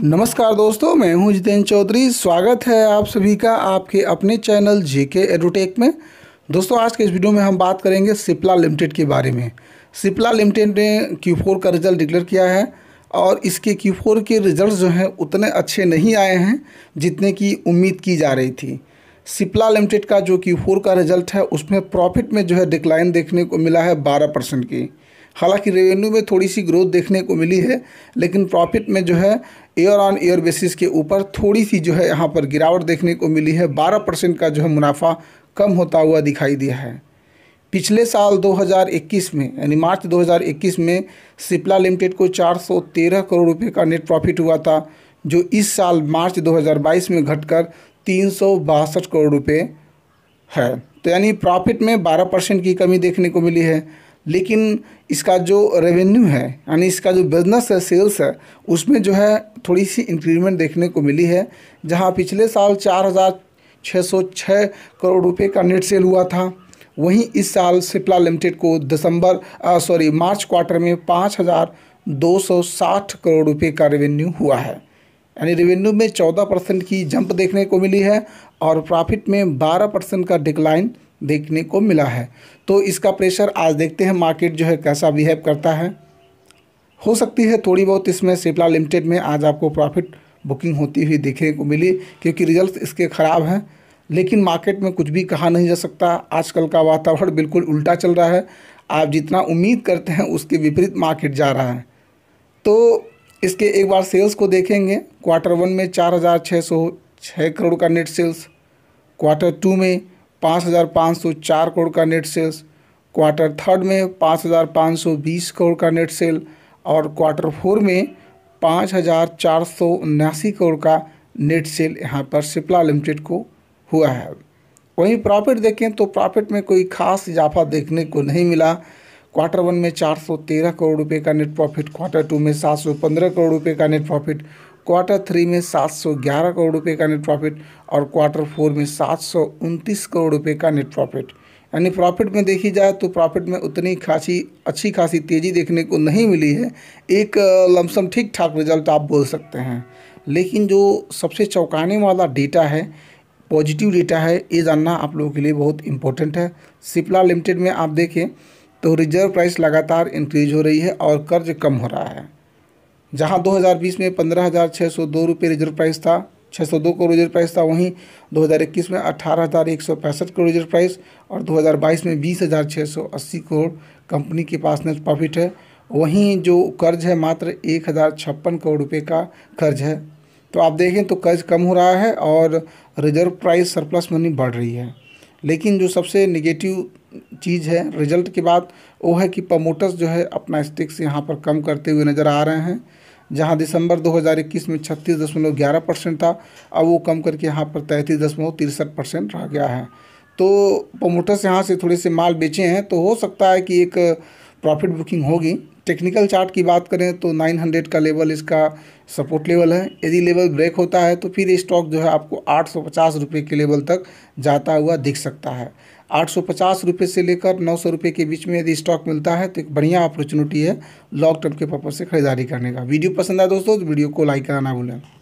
नमस्कार दोस्तों मैं हूं जितेंद्र चौधरी स्वागत है आप सभी का आपके अपने चैनल जेके एडोटेक में दोस्तों आज के इस वीडियो में हम बात करेंगे सिप्ला लिमिटेड के बारे में सिप्ला लिमिटेड ने क्यू का रिजल्ट डिक्लेयर किया है और इसके क्यू के रिजल्ट जो हैं उतने अच्छे नहीं आए हैं जितने की उम्मीद की जा रही थी सिप्ला लिमिटेड का जो क्यू का रिजल्ट है उसमें प्रॉफिट में जो है डिक्लाइन देखने को मिला है बारह परसेंट की हालांकि रेवेन्यू में थोड़ी सी ग्रोथ देखने को मिली है लेकिन प्रॉफिट में जो है ईयर ऑन ईयर बेसिस के ऊपर थोड़ी सी जो है यहाँ पर गिरावट देखने को मिली है बारह परसेंट का जो है मुनाफा कम होता हुआ दिखाई दिया है पिछले साल 2021 में यानी मार्च 2021 में सिप्ला लिमिटेड को 413 करोड़ रुपए का नेट प्रॉफिट हुआ था जो इस साल मार्च 2022 में घटकर तीन करोड़ रुपए है तो यानी प्रॉफिट में 12 परसेंट की कमी देखने को मिली है लेकिन इसका जो रेवेन्यू है यानी इसका जो बिजनेस है सेल्स है उसमें जो है थोड़ी सी इंक्रीमेंट देखने को मिली है जहां पिछले साल चार हज़ार छः सौ छः करोड़ रुपए का नेट सेल हुआ था वहीं इस साल सिप्ला लिमिटेड को दिसंबर सॉरी मार्च क्वार्टर में पाँच हज़ार दो सौ साठ करोड़ रुपए का रेवेन्यू हुआ है यानी रेवेन्यू में चौदह परसेंट की जंप देखने को मिली है और प्रॉफिट में बारह परसेंट का डिक्लाइन देखने को मिला है तो इसका प्रेशर आज देखते हैं मार्केट जो है कैसा बिहेव करता है हो सकती है थोड़ी बहुत इसमें सिप्ला लिमिटेड में आज आपको प्रॉफिट बुकिंग होती हुई देखने को मिली क्योंकि रिजल्ट इसके ख़राब हैं लेकिन मार्केट में कुछ भी कहा नहीं जा सकता आजकल का वातावरण बिल्कुल उल्टा चल रहा है आप जितना उम्मीद करते हैं उसके विपरीत मार्केट जा रहा है तो इसके एक बार सेल्स को देखेंगे क्वार्टर वन में चार हज़ार छः सौ छः करोड़ का नेट सेल्स क्वार्टर टू में पाँच हज़ार पाँच सौ चार करोड़ का नेट सेल्स क्वार्टर थर्ड में पाँच हज़ार पाँच सौ बीस करोड़ का नेट सेल और क्वार्टर फोर में पाँच हज़ार चार सौ उन्यासी करोड़ का नेट सेल यहाँ पर सिप्ला लिमिटेड को हुआ है वहीं प्रॉफिट देखें तो प्रॉफिट में कोई खास इजाफा देखने को नहीं मिला क्वार्टर वन में 413 करोड़ रुपए का नेट प्रॉफिट क्वार्टर टू में 715 करोड़ रुपए का नेट प्रॉफिट क्वार्टर थ्री में 711 करोड़ रुपए का नेट प्रॉफिट और क्वार्टर फोर में सात करोड़ रुपए का नेट प्रॉफिट यानी प्रॉफिट में देखी जाए तो प्रॉफिट में उतनी खासी अच्छी खासी तेज़ी देखने को नहीं मिली है एक लमसम ठीक ठाक रिजल्ट आप बोल सकते हैं लेकिन जो सबसे चौंकाने वाला डेटा है पॉजिटिव डेटा है ये जानना आप लोगों के लिए बहुत इंपॉर्टेंट है सिप्ला लिमिटेड में आप देखें तो रिजर्व प्राइस लगातार इंक्रीज हो रही है और कर्ज कम हो रहा है जहां 2020 में पंद्रह हज़ार छः सौ दो रुपये रिजर्व प्राइस था 602 करोड़ रिजर्व प्राइस था वहीं 2021 में अठारह हज़ार एक सौ पैंसठ करोड़ रिजर्व प्राइस और 2022 में बीस हज़ार छः सौ अस्सी करोड़ कंपनी के पास नेट प्रॉफिट है वहीं जो कर्ज है मात्र एक हज़ार छप्पन करोड़ रुपये का कर्ज है तो आप देखें तो कर्ज कम हो रहा है और रिजर्व प्राइस सरप्लस मनी बढ़ रही है लेकिन जो सबसे निगेटिव चीज़ है रिजल्ट की बात वो है कि प्रमोटर्स जो है अपना स्टिक्स यहाँ पर कम करते हुए नज़र आ रहे हैं जहाँ दिसंबर 2021 में छत्तीस दशमलव ग्यारह परसेंट था अब वो कम करके यहाँ पर तैंतीस दशमलव तिरसठ परसेंट रह गया है तो प्रमोटर्स यहाँ से थोड़े से माल बेचे हैं तो हो सकता है कि एक प्रॉफिट बुकिंग होगी टेक्निकल चार्ट की बात करें तो 900 का लेवल इसका सपोर्ट लेवल है यदि लेवल ब्रेक होता है तो फिर स्टॉक जो है आपको आठ सौ के लेवल तक जाता हुआ दिख सकता है आठ सौ पचास रुपये से लेकर नौ सौ रुपये के बीच में यदि स्टॉक मिलता है तो एक बढ़िया अपॉर्चुनिटी है लॉन्ग टर्म के पर्पज से खरीदारी करने का वीडियो पसंद आए दोस्तों तो वीडियो को लाइक करना ना भूलें